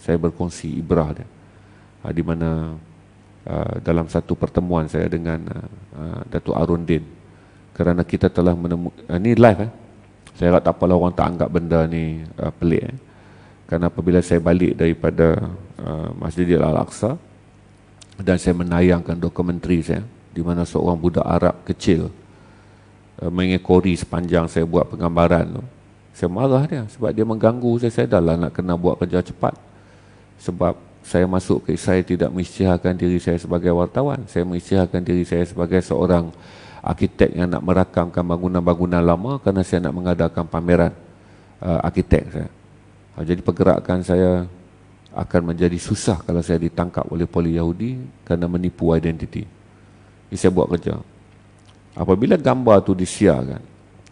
saya berkongsi ibrah dia uh, di mana uh, dalam satu pertemuan saya dengan uh, uh, Datuk Arun Din kerana kita telah menemukan uh, ni live eh saya tak apalah orang tak anggap benda ni uh, pelik eh kerana apabila saya balik daripada uh, Masjidil Al-Aqsa dan saya menayangkan dokumentari saya di mana seorang budak Arab kecil uh, mengekori sepanjang saya buat penggambaran tu uh, saya marah dia sebab dia mengganggu saya saya dah lah nak kena buat kerja cepat sebab saya masuk ke saya tidak mengisytiharkan diri saya sebagai wartawan saya mengisytiharkan diri saya sebagai seorang arkitek yang nak merakamkan bangunan-bangunan lama kerana saya nak mengadakan pameran uh, arkitek saya uh, jadi pergerakan saya akan menjadi susah kalau saya ditangkap oleh poli Yahudi kerana menipu identiti. Ini saya buat kerja. Apabila gambar tu disiarkan,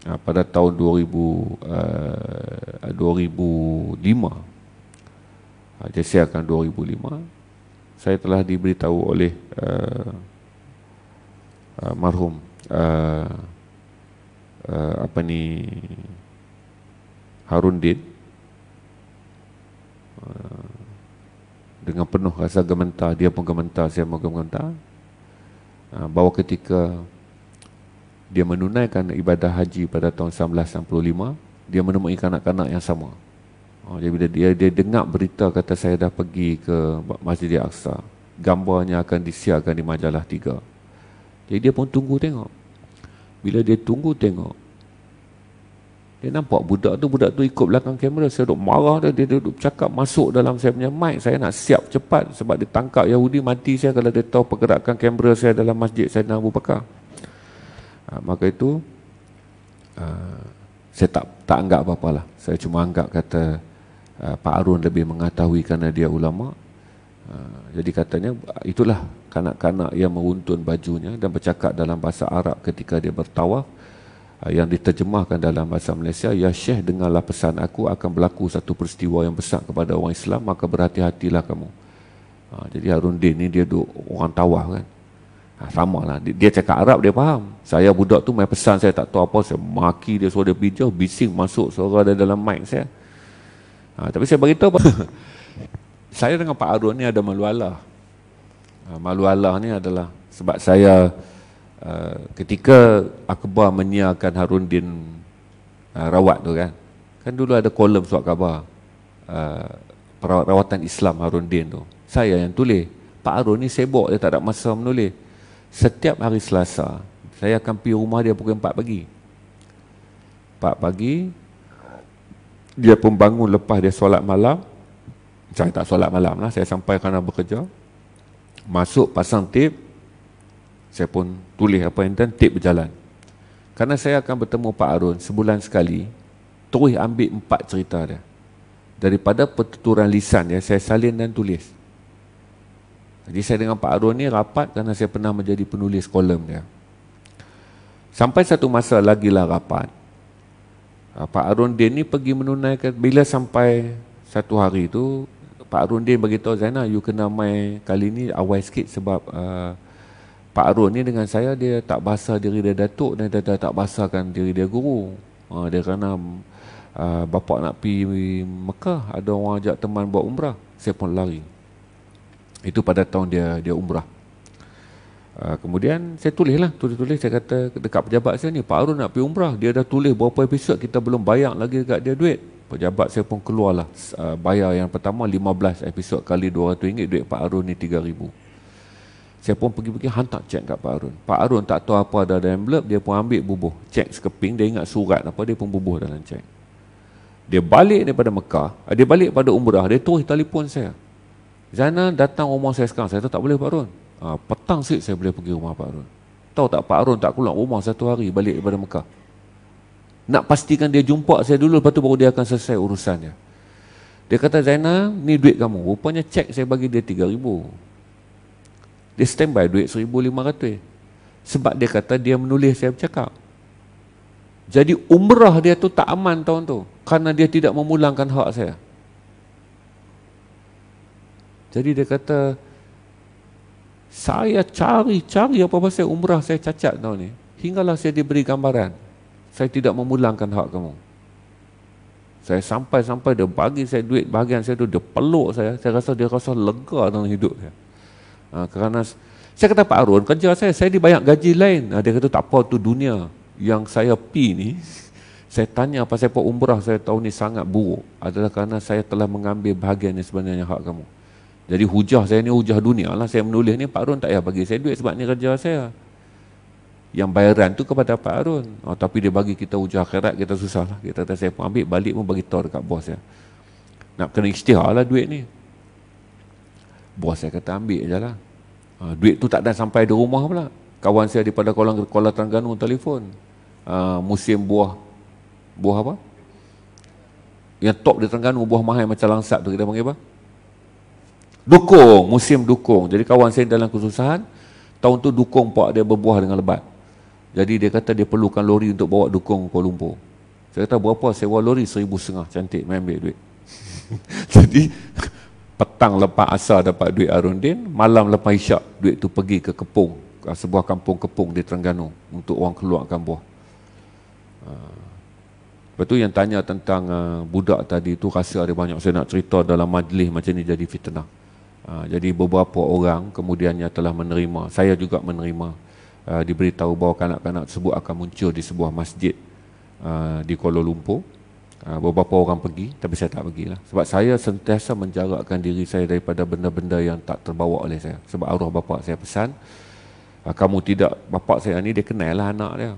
uh, pada tahun 2000 uh, 2005 uh, dia siarkan 2005 saya telah diberitahu oleh uh, uh, marhum uh, uh, apa ni Harun Din dengan penuh rasa gementar dia pun gementar saya pun gementar bahawa ketika dia menunaikan ibadah haji pada tahun 1965. dia menemui kanak-kanak yang sama oh, jadi bila dia dia dengar berita kata saya dah pergi ke Masjid Al-Aqsa gambarnya akan disiarkan di majalah tiga. jadi dia pun tunggu tengok bila dia tunggu tengok dia nampak budak tu budak tu ikut belakang kamera saya duduk marah dia dia duduk cakap masuk dalam saya punya mic saya nak siap cepat sebab dia tangkap Yahudi mati saya kalau dia tahu pergerakan kamera saya dalam masjid saya nak Bakar ha, maka itu uh, saya tak tak anggap apa-apa lah saya cuma anggap kata uh, Pak Arun lebih mengetahui kerana dia ulama uh, jadi katanya itulah kanak-kanak yang meruntun bajunya dan bercakap dalam bahasa Arab ketika dia bertawaf yang diterjemahkan dalam bahasa Malaysia Ya Syekh dengarlah pesan aku akan berlaku satu peristiwa yang besar kepada orang Islam maka berhati-hatilah kamu ha, jadi Harun Din ni dia duk orang tawah kan Ha, sama lah. Dia cakap Arab, dia faham. Saya budak tu main pesan saya, tak tahu apa. Saya maki dia suara dia bijau, bising masuk suara dia dalam mic saya. Ha, tapi saya beritahu, saya dengan Pak Arun ni ada malu Allah. Ha, malu Allah ni adalah sebab saya uh, ketika akhbar menyiarkan Harun Din uh, ha, rawat tu kan. Kan dulu ada kolom suat khabar. Uh, perawatan Islam Harun Din tu. Saya yang tulis. Pak Arun ni sibuk dia tak ada masa menulis. Setiap hari Selasa Saya akan pergi rumah dia pukul 4 pagi 4 pagi Dia pun bangun lepas dia solat malam Saya tak solat malam lah Saya sampai kerana bekerja Masuk pasang tip Saya pun tulis apa yang dan tip berjalan Kerana saya akan bertemu Pak Arun Sebulan sekali Terus ambil 4 cerita dia Daripada pertuturan lisan ya, Saya salin dan tulis jadi saya dengan Pak Arun ni rapat kerana saya pernah menjadi penulis kolom dia. Sampai satu masa lagi lah rapat. Ah, Pak Arun dia ni pergi menunaikan bila sampai satu hari tu Pak Arun dia beritahu Zainal you kena mai kali ni awal sikit sebab uh, Pak Arun ni dengan saya dia tak basah diri dia datuk dan dia tak kan diri dia guru. Uh, dia kena uh, bapak nak pi Mekah ada orang ajak teman buat umrah saya pun lari. Itu pada tahun dia dia umrah. Uh, kemudian saya tulislah, tulis-tulis saya kata dekat pejabat saya ni, Pak Arun nak pergi umrah. Dia dah tulis berapa episod kita belum bayar lagi dekat dia duit. Pejabat saya pun keluarlah uh, bayar yang pertama 15 episod kali 200 ringgit duit Pak Arun ni 3000. Saya pun pergi-pergi hantar cek kat Pak Arun. Pak Arun tak tahu apa ada dalam envelope, dia pun ambil bubuh. Cek sekeping, dia ingat surat apa, dia pun bubuh dalam cek. Dia balik daripada Mekah, ah, dia balik pada umrah, dia terus telefon saya. Zana datang rumah saya sekarang Saya kata tak boleh Pak Arun ha, Petang sikit saya boleh pergi rumah Pak Arun Tahu tak Pak Arun tak keluar rumah satu hari Balik daripada Mekah Nak pastikan dia jumpa saya dulu Lepas tu baru dia akan selesai urusannya Dia kata Zana ni duit kamu Rupanya cek saya bagi dia RM3,000 Dia standby duit RM1,500 Sebab dia kata dia menulis saya bercakap Jadi umrah dia tu tak aman tahun tu Kerana dia tidak memulangkan hak saya jadi dia kata saya cari-cari apa pasal umrah saya cacat tau ni. Hinggalah saya diberi gambaran. Saya tidak memulangkan hak kamu. Saya sampai-sampai dia bagi saya duit bahagian saya tu, dia peluk saya. Saya rasa dia rasa lega dalam hidup dia. Ha, kerana saya kata Pak Arun, kerja saya, saya dibayar gaji lain. Ha, dia kata tak apa tu dunia yang saya pi ni. Saya tanya pasal apa umrah saya tahu ni sangat buruk. Adalah kerana saya telah mengambil bahagian yang sebenarnya hak kamu. Jadi hujah saya ni hujah dunia lah Saya menulis ni Pak Arun tak payah bagi saya duit Sebab ni kerja saya Yang bayaran tu kepada Pak Arun oh, Tapi dia bagi kita hujah akhirat Kita susah lah Kita kata saya pun ambil balik pun bagi tahu dekat bos saya Nak kena istihar lah duit ni Bos saya kata ambil je lah ha, Duit tu tak dah sampai di rumah pula Kawan saya daripada Kuala, Kuala Terengganu telefon ha, Musim buah Buah apa? Yang top di Terengganu buah mahal macam langsat tu kita panggil apa? dukung musim dukung jadi kawan saya dalam kesusahan tahun tu dukung pak dia berbuah dengan lebat jadi dia kata dia perlukan lori untuk bawa dukung ke Kuala Lumpur saya kata berapa sewa lori seribu setengah cantik main ambil duit jadi petang lepas asal dapat duit Arundin malam lepas isyak duit tu pergi ke Kepung sebuah kampung Kepung di Terengganu untuk orang keluarkan buah ah. Lepas tu yang tanya tentang ah, budak tadi tu rasa ada banyak saya nak cerita dalam majlis macam ni jadi fitnah. Ha, jadi beberapa orang kemudiannya telah menerima saya juga menerima uh, diberitahu bahawa kanak-kanak tersebut akan muncul di sebuah masjid uh, di Kuala Lumpur uh, beberapa orang pergi tapi saya tak pergi lah. sebab saya sentiasa menjarakkan diri saya daripada benda-benda yang tak terbawa oleh saya sebab arwah bapa saya pesan uh, kamu tidak bapa saya ni dia kenallah anak dia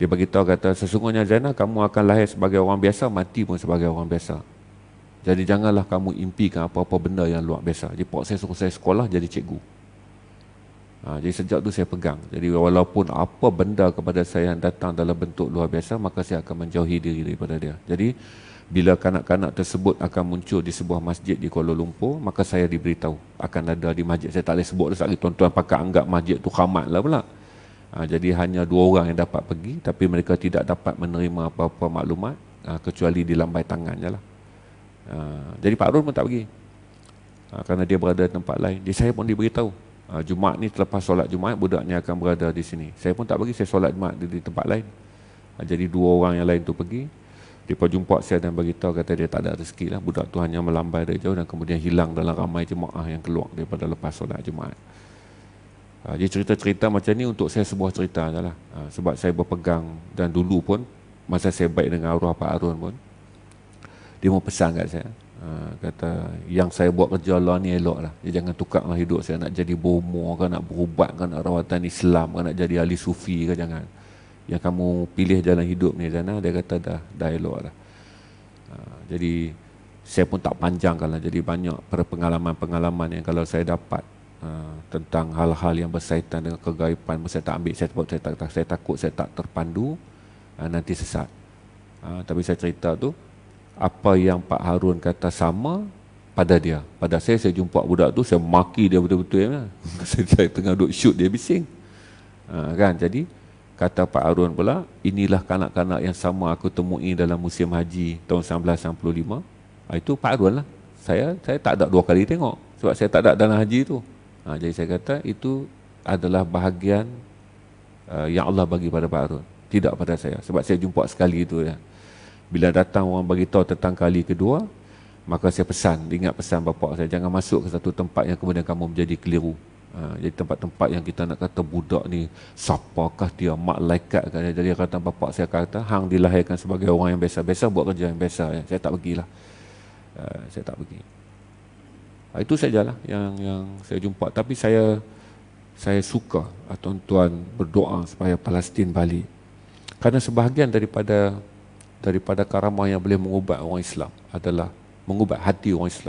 dia beritahu kata sesungguhnya Zainal kamu akan lahir sebagai orang biasa mati pun sebagai orang biasa jadi janganlah kamu impikan apa-apa benda yang luar biasa. Jadi pak saya suruh saya sekolah jadi cikgu. Ha, jadi sejak tu saya pegang. Jadi walaupun apa benda kepada saya yang datang dalam bentuk luar biasa, maka saya akan menjauhi diri daripada dia. Jadi bila kanak-kanak tersebut akan muncul di sebuah masjid di Kuala Lumpur, maka saya diberitahu akan ada di masjid. Saya tak boleh sebut lagi tuan-tuan pakai anggap masjid tu khamat lah pula. Ha, jadi hanya dua orang yang dapat pergi, tapi mereka tidak dapat menerima apa-apa maklumat, ha, kecuali dilambai tangannya lah. Ha, jadi Pak Arun pun tak pergi. Uh, kerana dia berada di tempat lain. Jadi saya pun diberitahu. Uh, Jumaat ni terlepas solat Jumaat, budak ni akan berada di sini. Saya pun tak pergi, saya solat Jumaat di, di tempat lain. Uh, jadi dua orang yang lain tu pergi. Dia jumpa saya dan beritahu kata dia tak ada rezeki lah. Budak tu hanya melambai dari jauh dan kemudian hilang dalam ramai jemaah yang keluar daripada lepas solat Jumaat. Uh, jadi cerita-cerita macam ni untuk saya sebuah cerita je lah. Uh, sebab saya berpegang dan dulu pun masa saya baik dengan arwah Pak Arun pun, dia mau pesan kat saya. Ha, kata yang saya buat kerja Allah ni elok lah dia jangan tukar lah hidup saya nak jadi bomo ke nak berubat ke nak rawatan Islam ke nak jadi ahli sufi ke jangan yang kamu pilih jalan hidup ni Zana dia kata dah dah elok lah ha, jadi saya pun tak panjangkan lah jadi banyak pengalaman-pengalaman yang kalau saya dapat ha, tentang hal-hal yang bersaitan dengan kegaipan saya tak ambil saya, saya, tak, saya takut saya tak terpandu ha, nanti sesat ha, tapi saya cerita tu apa yang Pak Harun kata sama pada dia. Pada saya, saya jumpa budak tu, saya maki dia betul-betul. Ya. saya, tengah duduk shoot dia bising. Ha, kan? Jadi, kata Pak Harun pula, inilah kanak-kanak yang sama aku temui dalam musim haji tahun 1995. Ha, itu Pak Harun lah. Saya, saya tak ada dua kali tengok. Sebab saya tak ada dalam haji tu. Ha, jadi saya kata, itu adalah bahagian uh, yang Allah bagi pada Pak Harun. Tidak pada saya. Sebab saya jumpa sekali itu. Ya bila datang orang bagi tahu tentang kali kedua maka saya pesan ingat pesan bapa saya jangan masuk ke satu tempat yang kemudian kamu menjadi keliru ha, jadi tempat-tempat yang kita nak kata budak ni siapakah dia mak laikat kan jadi kata bapa saya kata hang dilahirkan sebagai orang yang biasa-biasa buat kerja yang biasa ya. saya tak pergilah ha, saya tak pergi ha, itu sajalah yang yang saya jumpa tapi saya saya suka ah, tuan-tuan berdoa supaya Palestin balik karena sebahagian daripada daripada karamah yang boleh mengubat orang Islam adalah mengubat hati orang Islam.